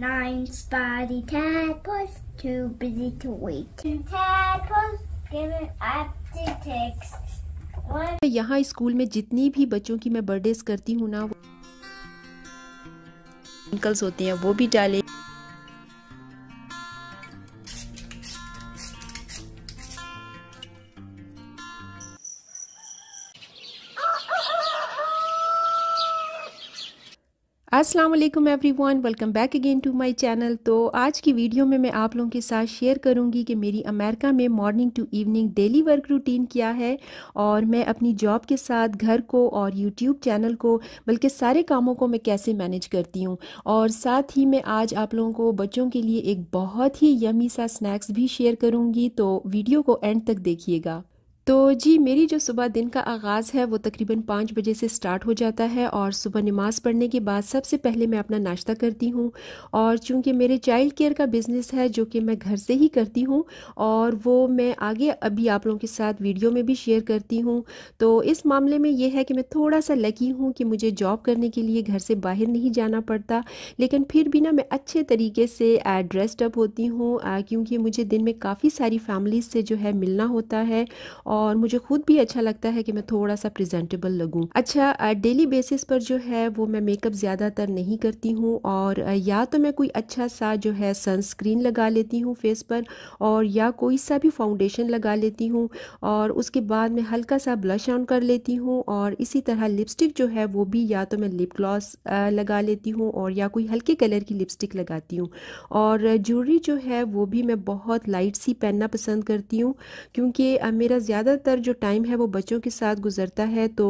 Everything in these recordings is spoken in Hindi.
Nine spotty tadpoles, too busy to wait. Two tadpoles giving up the text. मैं यहाँ स्कूल में जितनी भी बच्चों की मैं बर्थडेज करती हूँ ना वो होते हैं वो भी डाले अस्सलाम वालेकुम everyone welcome back again to my channel तो आज की वीडियो में मैं आप लोगों के साथ शेयर करूंगी कि मेरी अमेरिका में morning to evening daily work routine क्या है और मैं अपनी जॉब के साथ घर को और यूट्यूब चैनल को बल्कि सारे कामों को मैं कैसे मैनेज करती हूँ और साथ ही मैं आज आप लोगों को बच्चों के लिए एक बहुत ही यमी सा स्नैक्स भी शेयर करूँगी तो वीडियो को एंड तक देखिएगा तो जी मेरी जो सुबह दिन का आगाज़ है वो तकरीबन पाँच बजे से स्टार्ट हो जाता है और सुबह नमाज़ पढ़ने के बाद सबसे पहले मैं अपना नाश्ता करती हूँ और चूँकि मेरे चाइल्ड केयर का बिज़नेस है जो कि मैं घर से ही करती हूँ और वो मैं आगे अभी आप लोगों के साथ वीडियो में भी शेयर करती हूँ तो इस मामले में यह है कि मैं थोड़ा सा लकी हूँ कि मुझे जॉब करने के लिए घर से बाहर नहीं जाना पड़ता लेकिन फिर भी ना मैं अच्छे तरीके से ड्रेस्ड अप होती हूँ क्योंकि मुझे दिन में काफ़ी सारी फ़ैमिली से जो है मिलना होता है और और मुझे खुद भी अच्छा लगता है कि मैं थोड़ा सा प्रेजेंटेबल लगूँ अच्छा डेली बेसिस पर जो है वो मैं मेकअप ज़्यादातर नहीं करती हूँ और या तो मैं कोई अच्छा सा जो है सनस्क्रीन लगा लेती हूँ फेस पर और या कोई सा भी फाउंडेशन लगा लेती हूँ और उसके बाद मैं हल्का सा ब्लश ऑन कर लेती हूँ और इसी तरह लिपस्टिक जो है वो भी या तो मैं लिप ग्लॉस लगा लेती हूँ और या कोई हल्के कलर की लिपस्टिक लगाती हूँ और ज्वेलरी जो है वो भी मैं बहुत लाइट सी पहनना पसंद करती हूँ क्योंकि मेरा ज़्यादा ज़्यादातर जो टाइम है वो बच्चों के साथ गुजरता है तो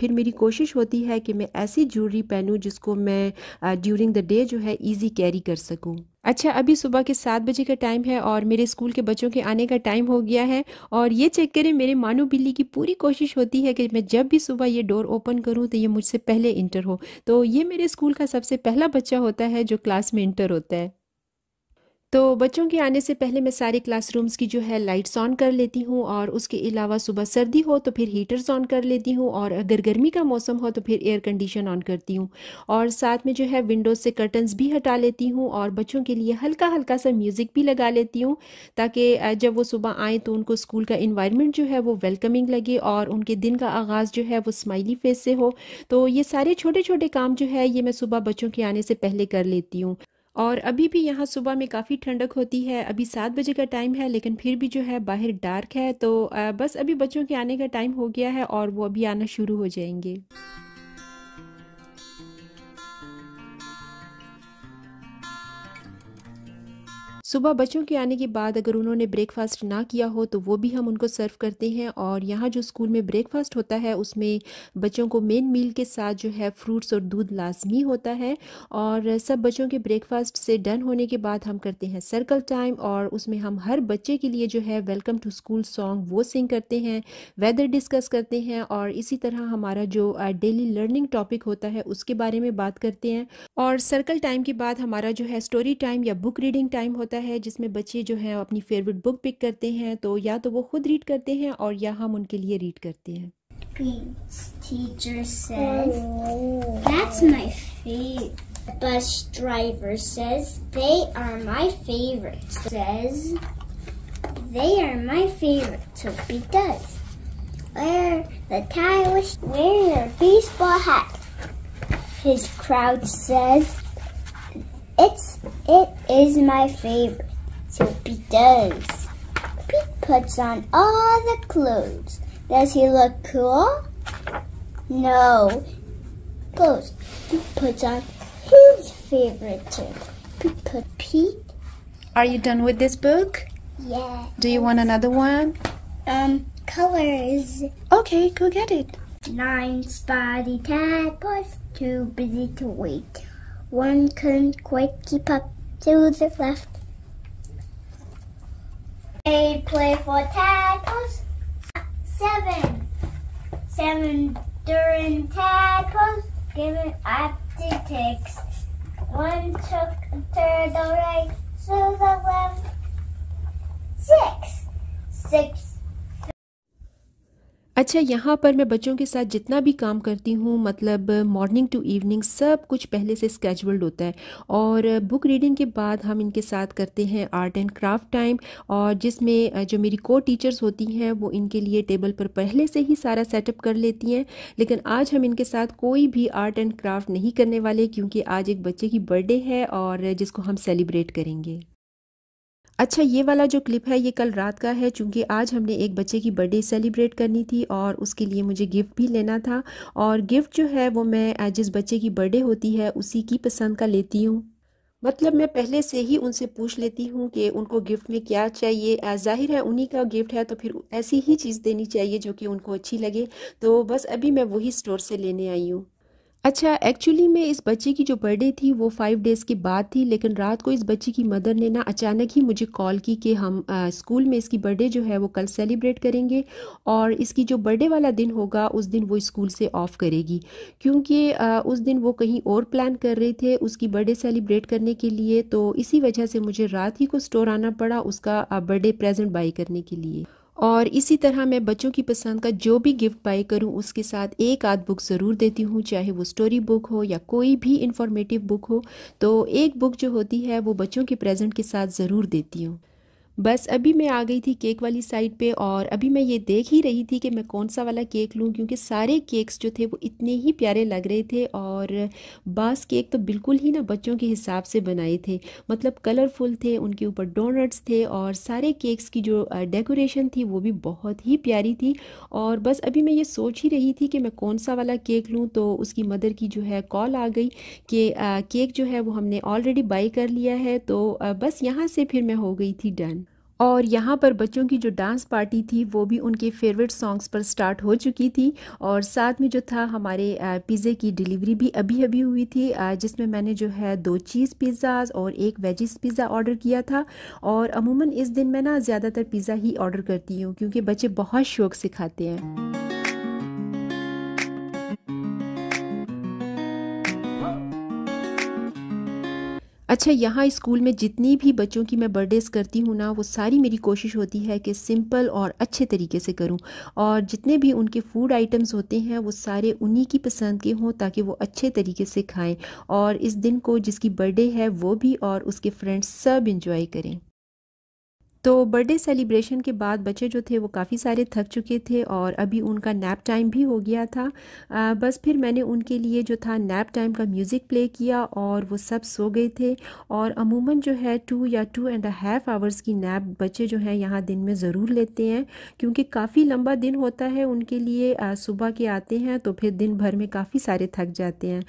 फिर मेरी कोशिश होती है कि मैं ऐसी ज्वेलरी पहनूँ जिसको मैं ड्यूरिंग द डे जो है ईजी कैरी कर सकूँ अच्छा अभी सुबह के सात बजे का टाइम है और मेरे स्कूल के बच्चों के आने का टाइम हो गया है और ये चेक करें मेरे मानो बिल्ली की पूरी कोशिश होती है कि मैं जब भी सुबह ये डोर ओपन करूं तो ये मुझसे पहले इंटर हो तो ये मेरे स्कूल का सबसे पहला बच्चा होता है जो क्लास में इंटर होता है तो बच्चों के आने से पहले मैं सारे क्लासरूम्स की जो है लाइट्स ऑन कर लेती हूँ और उसके अलावा सुबह सर्दी हो तो फिर हीटर्स ऑन कर लेती हूँ और अगर गर्मी का मौसम हो तो फिर एयर कंडीशन ऑन करती हूँ और साथ में जो है विंडोज से कर्टन्स भी हटा लेती हूँ और बच्चों के लिए हल्का हल्का सा म्यूज़िक भी लगा लेती हूँ ताकि जब वो सुबह आएँ तो उनको स्कूल का इन्वायरमेंट जो है वो वेलकमिंग लगे और उनके दिन का आगाज़ जो है वो स्माइली फेस से हो तो ये सारे छोटे छोटे काम जो है ये मैं सुबह बच्चों के आने से पहले कर लेती हूँ और अभी भी यहाँ सुबह में काफ़ी ठंडक होती है अभी सात बजे का टाइम है लेकिन फिर भी जो है बाहर डार्क है तो बस अभी बच्चों के आने का टाइम हो गया है और वो अभी आना शुरू हो जाएंगे सुबह बच्चों के आने के बाद अगर उन्होंने ब्रेकफास्ट ना किया हो तो वो भी हम उनको सर्व करते हैं और यहाँ जो स्कूल में ब्रेकफास्ट होता है उसमें बच्चों को मेन मील के साथ जो है फ्रूट्स और दूध लाजमी होता है और सब बच्चों के ब्रेकफास्ट से डन होने के बाद हम करते हैं सर्कल टाइम और उसमें हम हर बच्चे के लिए जो है वेलकम टू स्कूल सॉन्ग वो सिंग करते हैं वेदर डिस्कस करते हैं और इसी तरह हमारा जो डेली लर्निंग टॉपिक होता है उसके बारे में बात करते हैं और सर्कल टाइम के बाद हमारा जो है स्टोरी टाइम या बुक रीडिंग टाइम होता है है जिसमें बच्चे जो हैं अपनी फेवरेट बुक पिक करते हैं तो या तो वो खुद रीड करते हैं और या हम उनके लिए रीड करते हैं Teacher says, that's my favorite. Bus driver says, they are my favorites. Says, they are my favorite. Toby does. Wear the tie, wear your baseball hat. His crowd says, It's it is my favorite. So Pete does. Pete puts on all the clothes. Does he look cool? No. Clothes. Pete puts on his favorite too. Pete put Pete. Are you done with this book? Yeah. Do you want another one? Um, colors. Okay, go get it. Nine spotty tadpoles, too busy to wait. One couldn't quite keep up to the left. Eight play for tadpoles. Seven. Seven during tadpoles given up to text. One took turtle right to the left. Six. Six अच्छा यहाँ पर मैं बच्चों के साथ जितना भी काम करती हूँ मतलब मॉर्निंग टू इवनिंग सब कुछ पहले से स्केजुअल्ड होता है और बुक रीडिंग के बाद हम इनके साथ करते हैं आर्ट एंड क्राफ्ट टाइम और जिसमें जो मेरी को टीचर्स होती हैं वो इनके लिए टेबल पर पहले से ही सारा सेटअप कर लेती हैं लेकिन आज हम इनके साथ कोई भी आर्ट एंड क्राफ्ट नहीं करने वाले क्योंकि आज एक बच्चे की बर्थडे है और जिसको हम सेलिब्रेट करेंगे अच्छा ये वाला जो क्लिप है ये कल रात का है चूँकि आज हमने एक बच्चे की बर्थडे सेलिब्रेट करनी थी और उसके लिए मुझे गिफ्ट भी लेना था और गिफ्ट जो है वो मैं जिस बच्चे की बर्थडे होती है उसी की पसंद का लेती हूँ मतलब मैं पहले से ही उनसे पूछ लेती हूँ कि उनको गिफ्ट में क्या चाहिए ज़ाहिर है उन्हीं का गिफ्ट है तो फिर ऐसी ही चीज़ देनी चाहिए जो कि उनको अच्छी लगे तो बस अभी मैं वही स्टोर से लेने आई हूँ अच्छा एक्चुअली में इस बच्चे की जो बर्थडे थी वो फाइव डेज़ के बाद थी लेकिन रात को इस बच्चे की मदर ने ना अचानक ही मुझे कॉल की कि हम आ, स्कूल में इसकी बर्थडे जो है वो कल सेलिब्रेट करेंगे और इसकी जो बर्थडे वाला दिन होगा उस दिन वो स्कूल से ऑफ़ करेगी क्योंकि उस दिन वो कहीं और प्लान कर रहे थे उसकी बर्थडे सेलिब्रेट करने के लिए तो इसी वजह से मुझे रात ही को स्टोर आना पड़ा उसका बर्थडे प्रेजेंट बाई करने के लिए और इसी तरह मैं बच्चों की पसंद का जो भी गिफ्ट बाई करूं उसके साथ एक आध बुक ज़रूर देती हूं चाहे वो स्टोरी बुक हो या कोई भी इंफॉर्मेटिव बुक हो तो एक बुक जो होती है वो बच्चों के प्रेजेंट के साथ ज़रूर देती हूँ बस अभी मैं आ गई थी केक वाली साइड पे और अभी मैं ये देख ही रही थी कि मैं कौन सा वाला केक लूँ क्योंकि सारे केक्स जो थे वो इतने ही प्यारे लग रहे थे और बास केक तो बिल्कुल ही ना बच्चों के हिसाब से बनाए थे मतलब कलरफुल थे उनके ऊपर डोनट्स थे और सारे केक्स की जो डेकोरेशन थी वो भी बहुत ही प्यारी थी और बस अभी मैं ये सोच ही रही थी कि मैं कौन सा वाला केक लूँ तो उसकी मदर की जो है कॉल आ गई कि केक जो है वो हमने ऑलरेडी बाई कर लिया है तो बस यहाँ से फिर मैं हो गई थी डन और यहाँ पर बच्चों की जो डांस पार्टी थी वो भी उनके फेवरेट सॉन्ग्स पर स्टार्ट हो चुकी थी और साथ में जो था हमारे पिज़्ज़े की डिलीवरी भी अभी अभी हुई थी जिसमें मैंने जो है दो चीज़ पिज़्ज़ाज और एक वेजिस पिज़्ज़ा ऑर्डर किया था और अमूमन इस दिन मैं ना ज़्यादातर पिज़्ज़ा ही ऑर्डर करती हूँ क्योंकि बच्चे बहुत शौक से खाते हैं अच्छा यहाँ स्कूल में जितनी भी बच्चों की मैं बर्थडेज करती हूँ ना वो सारी मेरी कोशिश होती है कि सिंपल और अच्छे तरीके से करूँ और जितने भी उनके फूड आइटम्स होते हैं वो सारे उन्हीं की पसंद के हों ताकि वो अच्छे तरीके से खाएँ और इस दिन को जिसकी बर्थडे है वो भी और उसके फ्रेंड्स सब इंजॉय करें तो बर्थडे सेलिब्रेशन के बाद बच्चे जो थे वो काफ़ी सारे थक चुके थे और अभी उनका नैप टाइम भी हो गया था आ, बस फिर मैंने उनके लिए जो था नैप टाइम का म्यूज़िक प्ले किया और वो सब सो गए थे और अमूमन जो है टू या टू एंड हाफ़ आवर्स की नैप बच्चे जो हैं यहाँ दिन में ज़रूर लेते हैं क्योंकि काफ़ी लंबा दिन होता है उनके लिए आ, सुबह के आते हैं तो फिर दिन भर में काफ़ी सारे थक जाते हैं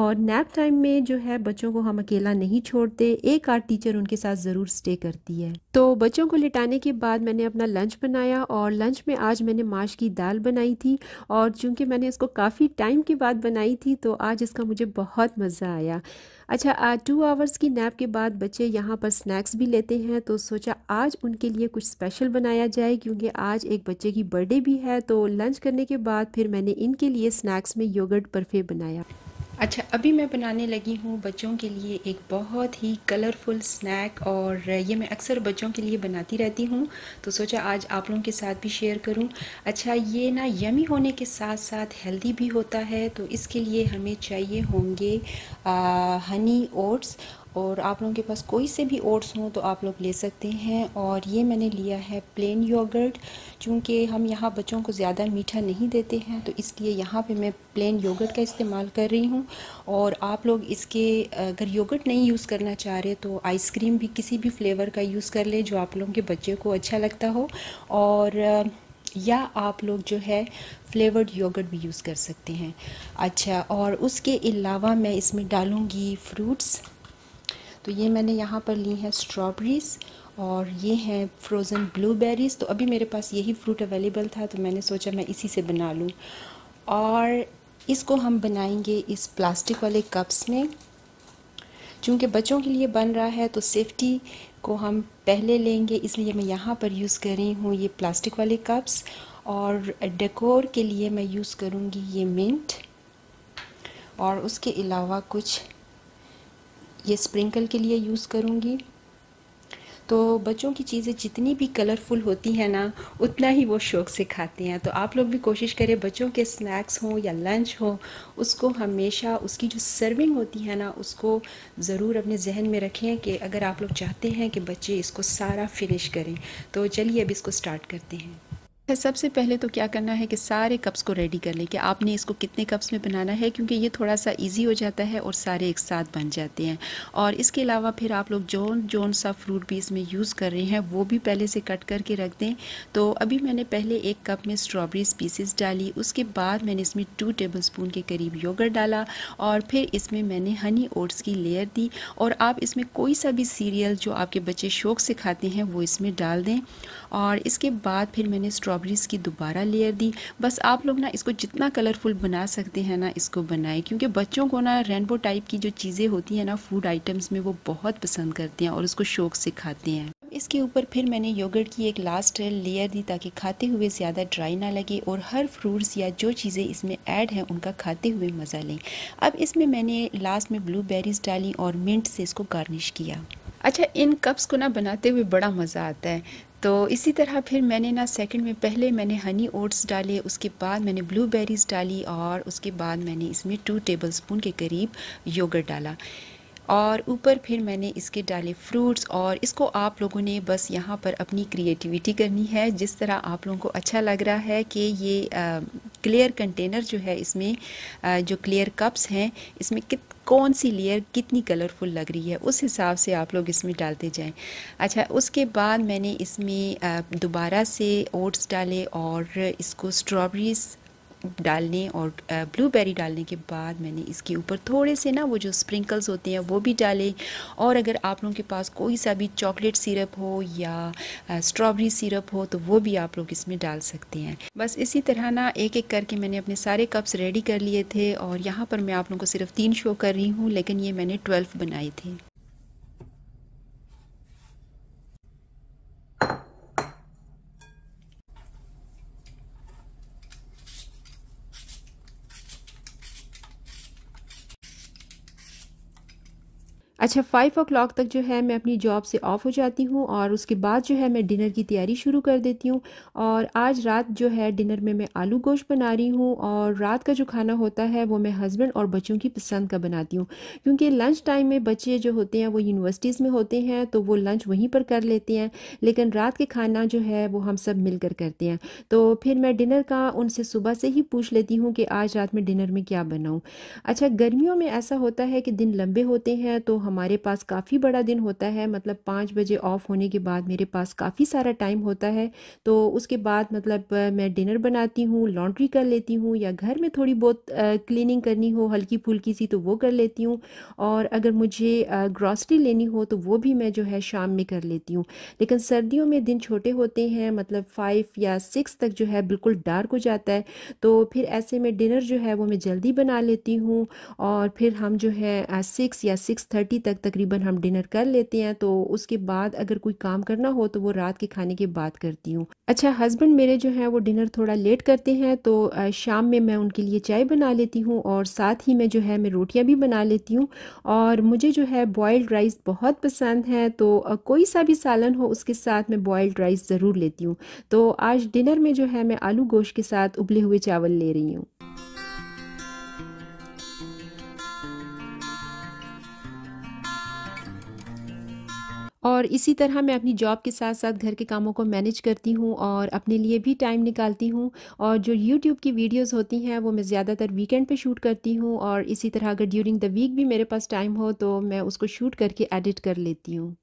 और नैप टाइम में जो है बच्चों को हम अकेला नहीं छोड़ते एक आठ टीचर उनके साथ ज़रूर स्टे करती है तो बच्चों को लिटाने के बाद मैंने अपना लंच बनाया और लंच में आज मैंने माश की दाल बनाई थी और चूँकि मैंने इसको काफ़ी टाइम के बाद बनाई थी तो आज इसका मुझे बहुत मज़ा आया अच्छा आज टू आवर्स की नैप के बाद बच्चे यहाँ पर स्नैक्स भी लेते हैं तो सोचा आज उनके लिए कुछ स्पेशल बनाया जाए क्योंकि आज एक बच्चे की बर्थडे भी है तो लंच करने के बाद फिर मैंने इनके लिए स्नैक्स में योगर्ट बर्फ़े बनाया अच्छा अभी मैं बनाने लगी हूँ बच्चों के लिए एक बहुत ही कलरफुल स्नैक और ये मैं अक्सर बच्चों के लिए बनाती रहती हूँ तो सोचा आज आप लोगों के साथ भी शेयर करूँ अच्छा ये ना यमी होने के साथ साथ हेल्दी भी होता है तो इसके लिए हमें चाहिए होंगे आ, हनी ओट्स और आप लोगों के पास कोई से भी ओट्स हों तो आप लोग ले सकते हैं और ये मैंने लिया है प्लेन योगर्ट चूँकि हम यहाँ बच्चों को ज़्यादा मीठा नहीं देते हैं तो इसलिए यहाँ पे मैं प्लेन योगर्ट का इस्तेमाल कर रही हूँ और आप लोग इसके अगर योगर्ट नहीं यूज़ करना चाह रहे तो आइसक्रीम भी किसी भी फ्लेवर का यूज़ कर ले जो आप लोगों के बच्चे को अच्छा लगता हो और या आप लोग जो है फ्लेवर्ड योगर्ट भी यूज़ कर सकते हैं अच्छा और उसके अलावा मैं इसमें डालूँगी फ्रूट्स तो ये मैंने यहाँ पर ली है स्ट्रॉबेरीज़ और ये हैं फ्रोज़न ब्लूबेरीज़ तो अभी मेरे पास यही फ्रूट अवेलेबल था तो मैंने सोचा मैं इसी से बना लूँ और इसको हम बनाएंगे इस प्लास्टिक वाले कप्स में चूँकि बच्चों के लिए बन रहा है तो सेफ्टी को हम पहले लेंगे इसलिए मैं यहाँ पर यूज़ कर रही हूँ ये प्लास्टिक वाले कप्स और डेकोर के लिए मैं यूज़ करूँगी ये मिंट और उसके अलावा कुछ ये स्प्रिंकल के लिए यूज़ करूँगी तो बच्चों की चीज़ें जितनी भी कलरफुल होती हैं ना उतना ही वो शौक़ से खाते हैं तो आप लोग भी कोशिश करें बच्चों के स्नैक्स हों या लंच हो उसको हमेशा उसकी जो सर्विंग होती है ना उसको ज़रूर अपने जहन में रखें कि अगर आप लोग चाहते हैं कि बच्चे इसको सारा फिनिश करें तो चलिए अब इसको स्टार्ट करते हैं सबसे पहले तो क्या करना है कि सारे कप्स को रेडी कर लें कि आपने इसको कितने कप्स में बनाना है क्योंकि ये थोड़ा सा इजी हो जाता है और सारे एक साथ बन जाते हैं और इसके अलावा फिर आप लोग जौन जौन सा फ्रूट भी इसमें यूज़ कर रहे हैं वो भी पहले से कट करके रख दें तो अभी मैंने पहले एक कप में स्ट्रॉबेरी पीसेस डाली उसके बाद मैंने इसमें टू टेबल स्पून के करीब योगर डाला और फिर इसमें मैंने हनी ओट्स की लेयर दी और आप इसमें कोई सा भी सीरियल जो आपके बच्चे शौक से खाते हैं वो इसमें डाल दें और इसके बाद फिर मैंने स्ट्रॉ स्ट्रॉबेरीज़ की दोबारा लेयर दी बस आप लोग ना इसको जितना कलरफुल बना सकते हैं ना इसको बनाएं क्योंकि बच्चों को ना रेनबो टाइप की जो चीज़ें होती हैं ना फूड आइटम्स में वो बहुत पसंद करते हैं और उसको शौक से खाते हैं इसके ऊपर फिर मैंने योगर्ट की एक लास्ट लेयर दी ताकि खाते हुए ज़्यादा ड्राई ना लगे और हर फ्रूट्स या जो चीज़ें इसमें ऐड हैं उनका खाते हुए मज़ा लें अब इसमें मैंने लास्ट में ब्लूबेरीज डाली और मिंट से इसको गार्निश किया अच्छा इन कप्स को ना बनाते हुए बड़ा मज़ा आता है तो इसी तरह फिर मैंने ना सेकंड में पहले मैंने हनी ओट्स डाले उसके बाद मैंने ब्लूबेरीज़ डाली और उसके बाद मैंने इसमें टू टेबलस्पून के करीब योगर्ट डाला और ऊपर फिर मैंने इसके डाले फ्रूट्स और इसको आप लोगों ने बस यहाँ पर अपनी क्रिएटिविटी करनी है जिस तरह आप लोगों को अच्छा लग रहा है कि ये क्लियर कंटेनर जो है इसमें आ, जो क्लियर कप्स हैं इसमें कित कौन सी लेयर कितनी कलरफुल लग रही है उस हिसाब से आप लोग इसमें डालते जाएं अच्छा उसके बाद मैंने इसमें दोबारा से ओट्स डाले और इसको स्ट्रॉबेरीज डालने और ब्लूबेरी डालने के बाद मैंने इसके ऊपर थोड़े से ना वो जो स्प्रिंकल्स होते हैं वो भी डाले और अगर आप लोगों के पास कोई सा भी चॉकलेट सिरप हो या स्ट्रॉबेरी सिरप हो तो वो भी आप लोग इसमें डाल सकते हैं बस इसी तरह ना एक एक करके मैंने अपने सारे कप्स रेडी कर लिए थे और यहाँ पर मैं आप लोगों को सिर्फ तीन शो कर रही हूँ लेकिन ये मैंने ट्वेल्व बनाए थे अच्छा फाइव ओ क्लाक तक जो है मैं अपनी जॉब से ऑफ़ हो जाती हूँ और उसके बाद जो है मैं डिनर की तैयारी शुरू कर देती हूँ और आज रात जो है डिनर में मैं आलू गोश्त बना रही हूँ और रात का जो खाना होता है वो मैं हस्बैंड और बच्चों की पसंद का बनाती हूँ क्योंकि लंच टाइम में बच्चे जो होते हैं वो यूनिवर्सिटीज़ में होते हैं तो वो लंच वहीं पर कर लेते हैं लेकिन रात के खाना जो है वो हम सब मिलकर करते हैं तो फिर मैं डिनर का उनसे सुबह से ही पूछ लेती हूँ कि आज रात में डिनर में क्या बनाऊँ अच्छा गर्मियों में ऐसा होता है कि दिन लंबे होते हैं तो हम हमारे पास काफ़ी बड़ा दिन होता है मतलब पाँच बजे ऑफ़ होने के बाद मेरे पास काफ़ी सारा टाइम होता है तो उसके बाद मतलब मैं डिनर बनाती हूँ लॉन्ड्री कर लेती हूँ या घर में थोड़ी बहुत क्लीनिंग करनी हो हल्की फुल्की सी तो वो कर लेती हूँ और अगर मुझे ग्रॉसरी लेनी हो तो वो भी मैं जो है शाम में कर लेती हूँ लेकिन सर्दियों में दिन छोटे होते हैं मतलब फ़ाइव या सिक्स तक जो है बिल्कुल डार्क हो जाता है तो फिर ऐसे में डिनर जो है वो मैं जल्दी बना लेती हूँ और फिर हम जो है सिक्स या सिक्स थर्टी तक तकरीबन हम डिनर कर लेते हैं तो उसके बाद अगर कोई काम करना हो तो वो रात के खाने के बाद करती हूँ अच्छा हस्बैंड मेरे जो हैं वो डिनर थोड़ा लेट करते हैं तो शाम में मैं उनके लिए चाय बना लेती हूँ और साथ ही मैं जो है मैं रोटियाँ भी बना लेती हूँ और मुझे जो है बॉयल्ड राइस बहुत पसंद है तो कोई सा भी सालन हो उसके साथ मैं बॉयल्ड राइस ज़रूर लेती हूँ तो आज डिनर में जो है मैं आलू गोश्त के साथ उबले हुए चावल ले रही हूँ और इसी तरह मैं अपनी जॉब के साथ साथ घर के कामों को मैनेज करती हूँ और अपने लिए भी टाइम निकालती हूँ और जो यूट्यूब की वीडियोस होती हैं वो मैं ज़्यादातर वीकेंड पे शूट करती हूँ और इसी तरह अगर ड्यूरिंग द वीक भी मेरे पास टाइम हो तो मैं उसको शूट करके एडिट कर लेती हूँ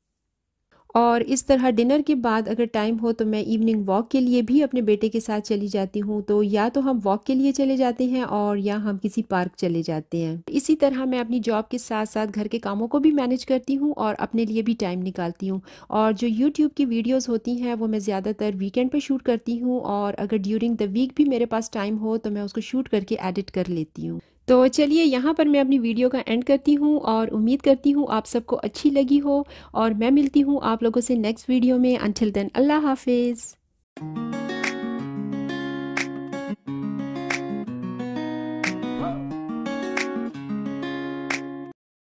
और इस तरह डिनर के बाद अगर टाइम हो तो मैं इवनिंग वॉक के लिए भी अपने बेटे के साथ चली जाती हूँ तो या तो हम वॉक के लिए चले जाते हैं और या हम किसी पार्क चले जाते हैं इसी तरह मैं अपनी जॉब के साथ साथ घर के कामों को भी मैनेज करती हूँ और अपने लिए भी टाइम निकालती हूँ और जो यूट्यूब की वीडियोज़ होती हैं वो मैं ज़्यादातर वीकेंड पर शूट करती हूँ और अगर ड्यूरिंग द वीक भी मेरे पास टाइम हो तो मैं उसको शूट करके एडिट कर लेती हूँ तो चलिए यहाँ पर मैं अपनी वीडियो का एंड करती हूँ और उम्मीद करती हूँ आप सबको अच्छी लगी हो और मैं मिलती हूँ आप लोगों से नेक्स्ट वीडियो में अनटिल देन अल्लाह हाफिज़